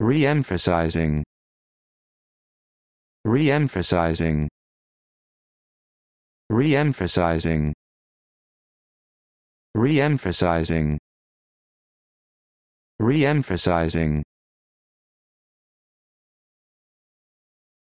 Re-emphasizing. Re-emphasizing. Re-emphasizing. Re-emphasizing. Re-emphasizing.